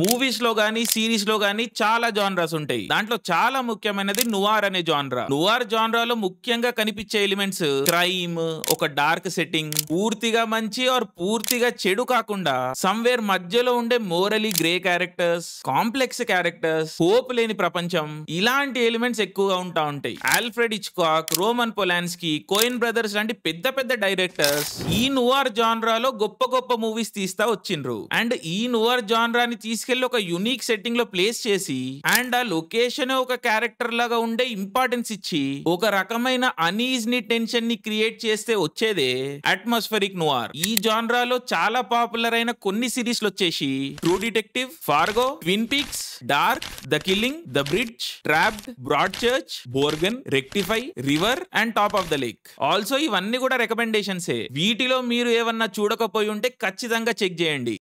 movies గానీ కానీ లో కానీ చాలా జాన్రాస్ ఉంటాయి దాంట్లో చాలా ముఖ్యమైనది నువార్ అనే జాన్రా నువార్ లో ముఖ్యంగా కనిపించే ఎలిమెంట్స్ క్రైమ్ ఒక డార్క్ సెట్టింగ్ పూర్తిగా మంచి ఆర్ పూర్తిగా చెడు కాకుండా సమ్వేర్ మధ్యలో ఉండే morally grey characters complex characters hope లేని ప్రపంచం ఇలాంటి ఎలిమెంట్స్ ఎక్కువగా ఉంటా ఉంటాయి Alfred Hitchcock Roman Polanski Coen brothers లాంటి పెద్ద పెద్ద డైరెక్టర్స్ ఈ నువార్ లో గొప్ప గొప్ప మూవీస్ తీస్తా వచ్చిండ్రు అండ్ ఈ నువార్ జాన్రాని తీసుకు తీసుకెళ్లి ఒక యూనిక్ సెట్టింగ్ లో ప్లేస్ చేసి అండ్ ఆ లొకేషన్ ఒక క్యారెక్టర్ లాగా ఉండే ఇంపార్టెన్స్ ఇచ్చి ఒక రకమైన అనీజ్ ని టెన్షన్ ని క్రియేట్ చేస్తే వచ్చేదే అట్మాస్ఫెరిక్ నువార్ ఈ జాన్రాలో చాలా పాపులర్ అయిన కొన్ని లు వచ్చేసి True Detective Fargo Twin Peaks Dark The Killing The Bridge Trapped Broadchurch Borgen Rectify River and Top of the Lake also ఇవన్నీ కూడా రికమెండేషన్సే వీటిలో మీరు ఏమన్నా చూడకపోయి ఉంటే ఖచ్చితంగా చెక్ చేయండి